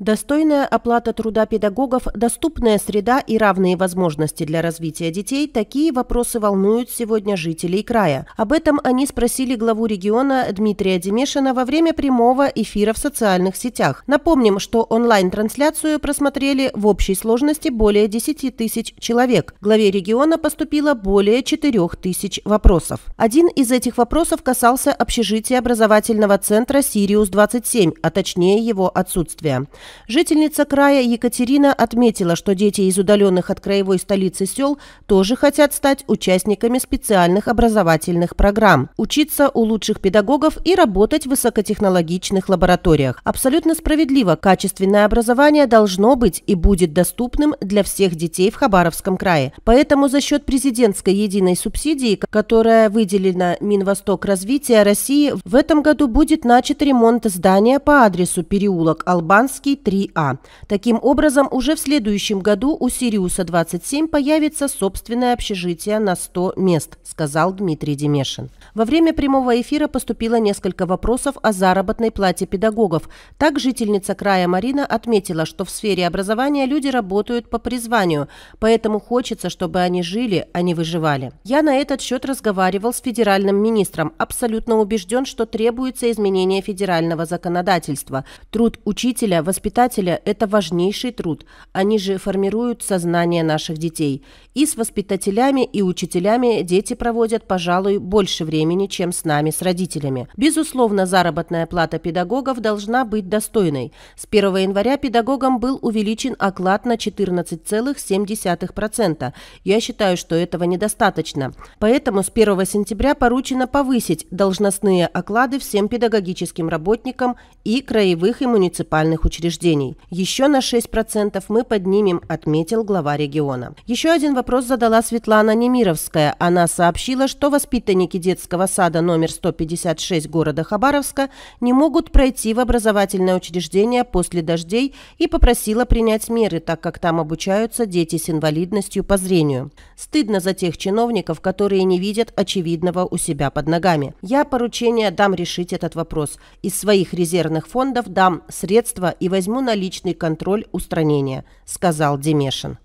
Достойная оплата труда педагогов, доступная среда и равные возможности для развития детей – такие вопросы волнуют сегодня жителей края. Об этом они спросили главу региона Дмитрия Демешина во время прямого эфира в социальных сетях. Напомним, что онлайн-трансляцию просмотрели в общей сложности более 10 тысяч человек. Главе региона поступило более 4 тысяч вопросов. Один из этих вопросов касался общежития образовательного центра «Сириус-27», а точнее его отсутствия. Жительница края Екатерина отметила, что дети из удаленных от краевой столицы сел тоже хотят стать участниками специальных образовательных программ, учиться у лучших педагогов и работать в высокотехнологичных лабораториях. Абсолютно справедливо, качественное образование должно быть и будет доступным для всех детей в Хабаровском крае. Поэтому за счет президентской единой субсидии, которая выделена Минвосток развития России, в этом году будет начат ремонт здания по адресу переулок Албанский, 23А. Таким образом, уже в следующем году у «Сириуса-27» появится собственное общежитие на 100 мест, сказал Дмитрий Демешин. Во время прямого эфира поступило несколько вопросов о заработной плате педагогов. Так, жительница края Марина отметила, что в сфере образования люди работают по призванию, поэтому хочется, чтобы они жили, а не выживали. Я на этот счет разговаривал с федеральным министром, абсолютно убежден, что требуется изменение федерального законодательства. Труд учителя, воспитания воспитателя – это важнейший труд, они же формируют сознание наших детей. И с воспитателями, и учителями дети проводят, пожалуй, больше времени, чем с нами, с родителями. Безусловно, заработная плата педагогов должна быть достойной. С 1 января педагогам был увеличен оклад на 14,7%. Я считаю, что этого недостаточно. Поэтому с 1 сентября поручено повысить должностные оклады всем педагогическим работникам и краевых и муниципальных учреждений учреждений. Еще на 6% мы поднимем, отметил глава региона. Еще один вопрос задала Светлана Немировская. Она сообщила, что воспитанники детского сада номер 156 города Хабаровска не могут пройти в образовательное учреждение после дождей и попросила принять меры, так как там обучаются дети с инвалидностью по зрению. Стыдно за тех чиновников, которые не видят очевидного у себя под ногами. Я поручение дам решить этот вопрос. Из своих резервных фондов дам средства и возьму возьму на личный контроль устранения», — сказал Демешин.